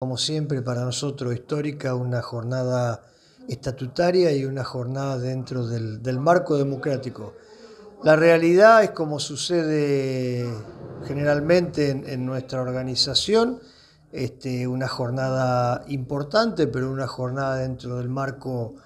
Como siempre, para nosotros histórica, una jornada estatutaria y una jornada dentro del, marco democrático. La realidad es como sucede generalmente en, nuestra organización, este, una jornada importante, pero una jornada dentro del marco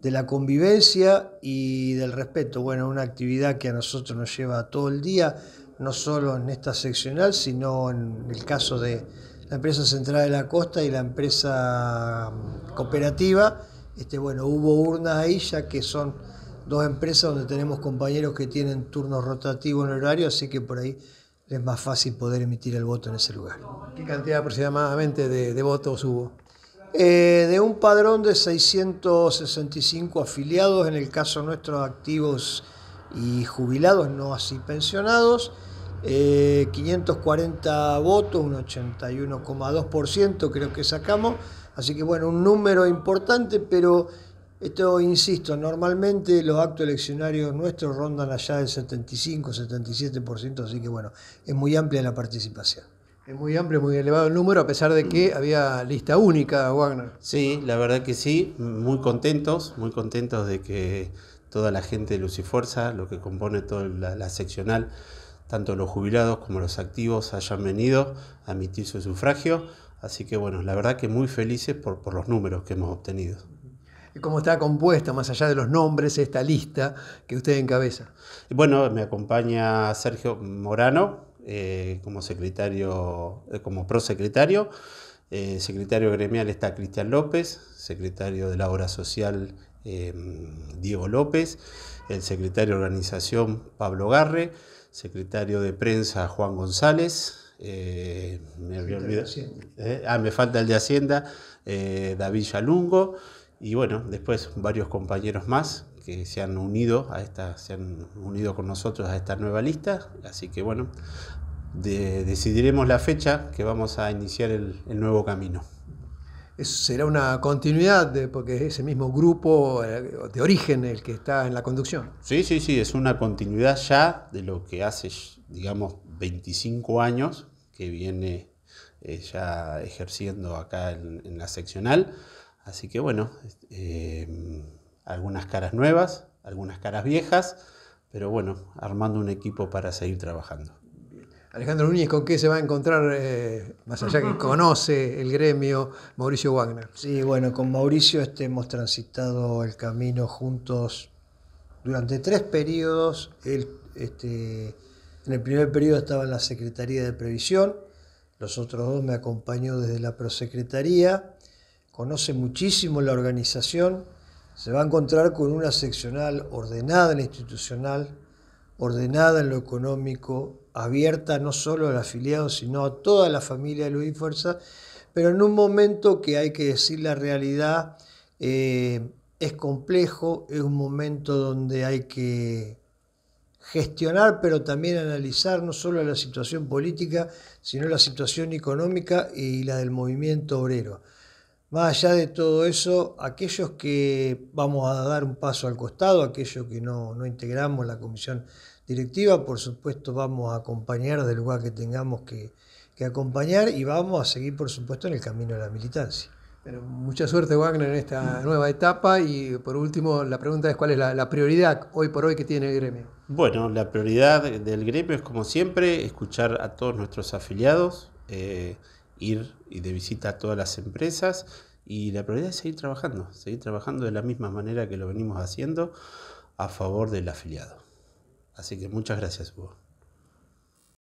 de la convivencia y del respeto. Bueno, una actividad que a nosotros nos lleva todo el día, no solo en esta seccional, sino en el caso de, la empresa central de la costa y la empresa mm, cooperativa. Este, bueno, hubo urnas ahí, ya que son dos empresas donde tenemos compañeros que tienen turnos rotativos en horario, así que por ahí es más fácil poder emitir el voto en ese lugar. ¿Qué cantidad aproximadamente de, votos hubo? Eh, de un padrón de 665 afiliados, en el caso nuestro activos y jubilados, no así pensionados, 540 eh, votos, un 81,2% creo que sacamos. Así que bueno, un número importante, pero esto insisto, normalmente los actos eleccionarios nuestros rondan allá del 75, 77%, así que bueno, es muy amplia la participación. Es muy amplio, muy elevado el número, a pesar de que había lista única, Wagner. Sí, la verdad que sí, muy contentos, muy contentos de que toda la gente de Luz lo que compone toda la, la seccional, tanto los jubilados como los activos hayan venido a emitir su sufragio. Así que bueno, la verdad que muy felices por, los números que hemos obtenido. cómo está compuesta, más allá de los nombres, esta lista que usted encabeza? Bueno, me acompaña Sergio Morano eh, como secretario, eh, como prosecretario. Eh, secretario gremial está Cristian López, secretario de la obra social Diego López, el secretario de organización Pablo Garre, secretario de prensa Juan González. Eh, eh, ah, me falta el de Hacienda, eh, David Yalungo. Y bueno, después varios compañeros más que se han unido a esta, se han unido con nosotros a esta nueva lista. Así que bueno, decidiremos la fecha que vamos a iniciar el nuevo camino será una continuidad, porque es ese mismo grupo eh, de origen el que está en la conducción. Sí, sí, sí, es una continuidad ya de lo que hace, digamos, 25 años que viene eh, ya ejerciendo acá en, la seccional. Así que bueno, eh, algunas caras nuevas, algunas caras viejas, pero bueno, armando un equipo para seguir trabajando. Alejandro Núñez, ¿con qué se va a encontrar, eh, más allá que conoce el gremio, Mauricio Wagner? Sí, bueno, con Mauricio hemos transitado el camino juntos durante tres periodos. Este, en el primer periodo estaba en la Secretaría de Previsión, los otros dos me acompañó desde la Prosecretaría, conoce muchísimo la organización, se va a encontrar con una seccional ordenada en lo institucional, ordenada en lo económico, abierta no solo al afiliado, sino a toda la familia de Luis Fuerza, pero en un momento que hay que decir la realidad, eh, es complejo, es un momento donde hay que gestionar, pero también analizar no solo la situación política, sino la situación económica y la del movimiento obrero. Más allá de todo eso, aquellos que vamos a dar un paso al costado, aquellos que no, no integramos la Comisión directiva, por supuesto vamos a acompañar del lugar que tengamos que, acompañar y vamos a seguir, por supuesto, en el camino de la militancia. mucha suerte, Wagner, en esta nueva etapa. Y por último, la pregunta es: ¿cuál es la, prioridad hoy por hoy que tiene el gremio? Bueno, la prioridad del gremio es, como siempre, escuchar a todos nuestros afiliados, eh, ir y de visita a todas las empresas. Y la prioridad es seguir trabajando, seguir trabajando de la misma manera que lo venimos haciendo a favor del afiliado. Así que muchas gracias, Hugo.